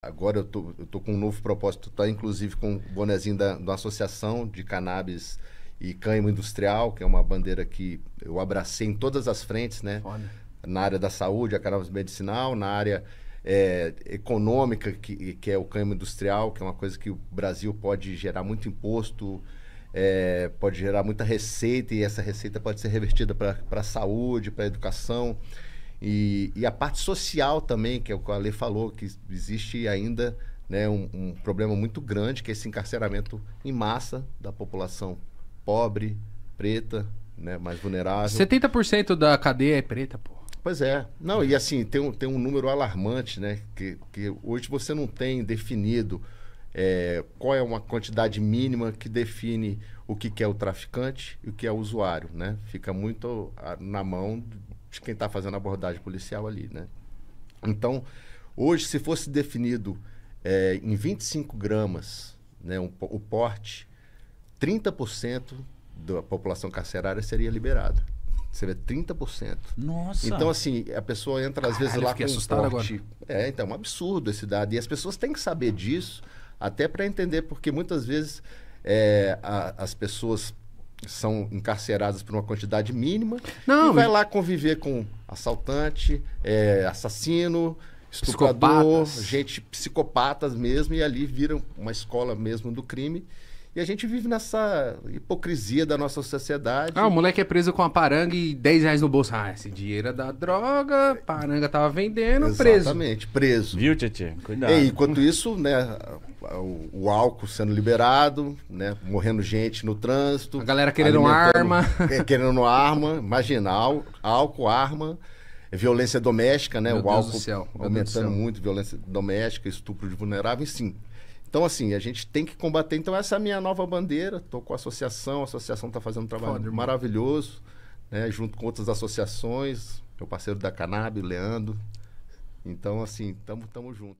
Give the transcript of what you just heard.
Agora eu tô, eu tô com um novo propósito, tá inclusive com o bonezinho da, da Associação de Cannabis e cânhamo Industrial, que é uma bandeira que eu abracei em todas as frentes, né? Foda. Na área da saúde, a cannabis medicinal, na área é, econômica, que, que é o cânhamo industrial, que é uma coisa que o Brasil pode gerar muito imposto, é, pode gerar muita receita, e essa receita pode ser revertida para a saúde, para a educação. E, e a parte social também, que é o que a Ale falou, que existe ainda né, um, um problema muito grande, que é esse encarceramento em massa da população pobre, preta, né, mais vulnerável. 70% da cadeia é preta, pô. Pois é. Não, e assim, tem um, tem um número alarmante, né? Que, que hoje você não tem definido é, qual é uma quantidade mínima que define o que, que é o traficante e o que é o usuário, né? Fica muito ah, na mão de quem está fazendo a abordagem policial ali, né? Então, hoje, se fosse definido é, em 25 gramas né, um, o porte, 30% da população carcerária seria liberada. Você vê 30%. Nossa! Então, assim, a pessoa entra às vezes lá com um porte. Agora. É, então, é um absurdo esse dado. E as pessoas têm que saber disso até para entender, porque muitas vezes é, a, as pessoas são encarceradas por uma quantidade mínima não, e vai lá conviver com assaltante, é, assassino, estuprador, gente psicopatas mesmo, e ali viram uma escola mesmo do crime. E a gente vive nessa hipocrisia da nossa sociedade. Ah, o moleque é preso com a paranga e 10 reais no bolso. Ah, esse dinheiro é da droga, paranga tava vendendo, Exatamente, preso. Exatamente, preso. Viu, Tietchan? Cuidado. E enquanto isso, né, o, álcool sendo liberado, né? Morrendo gente no trânsito. A galera querendo arma. Querendo arma, imagina, álcool, arma, violência doméstica, né? Meu o Deus álcool céu, aumentando muito, violência doméstica, estupro de vulnerável, sim. Então, assim, a gente tem que combater. Então, essa é a minha nova bandeira. Estou com a associação, a associação está fazendo um trabalho Foda, maravilhoso, né? Junto com outras associações, meu parceiro da Cannab, Leandro. Então, assim, tamo, tamo junto.